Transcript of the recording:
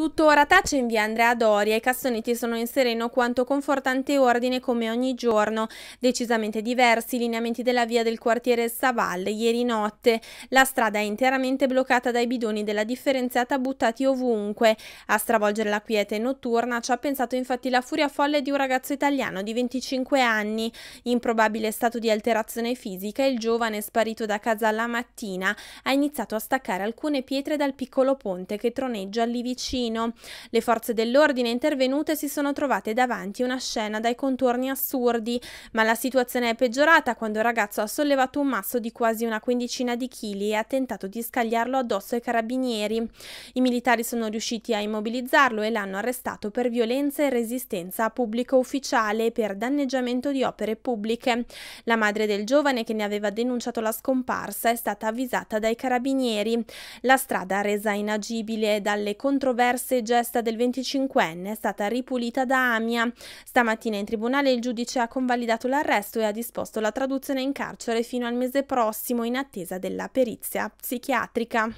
Tuttora tace in via Andrea Doria, i cassonetti sono in sereno quanto confortante ordine come ogni giorno, decisamente diversi i lineamenti della via del quartiere Savalle ieri notte. La strada è interamente bloccata dai bidoni della differenziata buttati ovunque. A stravolgere la quiete notturna ci ha pensato infatti la furia folle di un ragazzo italiano di 25 anni, in probabile stato di alterazione fisica, il giovane sparito da casa la mattina ha iniziato a staccare alcune pietre dal piccolo ponte che troneggia lì vicino. Torino. Le forze dell'ordine intervenute si sono trovate davanti a una scena dai contorni assurdi, ma la situazione è peggiorata quando il ragazzo ha sollevato un masso di quasi una quindicina di chili e ha tentato di scagliarlo addosso ai carabinieri. I militari sono riusciti a immobilizzarlo e l'hanno arrestato per violenza e resistenza a pubblico ufficiale e per danneggiamento di opere pubbliche. La madre del giovane che ne aveva denunciato la scomparsa è stata avvisata dai carabinieri. La strada resa inagibile dalle controversie diverse gesta del 25enne è stata ripulita da Amia. Stamattina in tribunale il giudice ha convalidato l'arresto e ha disposto la traduzione in carcere fino al mese prossimo in attesa della perizia psichiatrica.